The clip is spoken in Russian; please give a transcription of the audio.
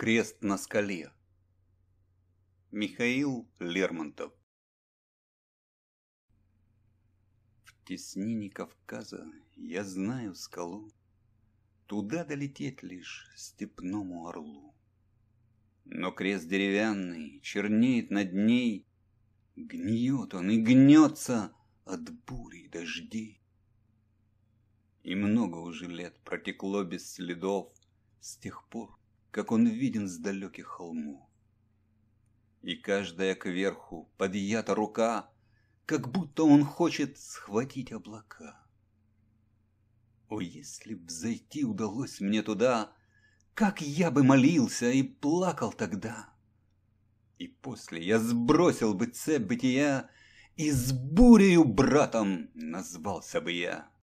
Крест на скале. Михаил Лермонтов. В теснине Кавказа я знаю скалу, Туда долететь лишь степному орлу. Но крест деревянный чернеет над ней, Гниет он и гнется от бури дождей. И много уже лет протекло без следов С тех пор, как он виден с далеких холмов. И каждая кверху подъята рука, как будто он хочет схватить облака. О, если б зайти удалось мне туда, как я бы молился и плакал тогда! И после я сбросил бы цепь бытия, и с бурею братом назвался бы я.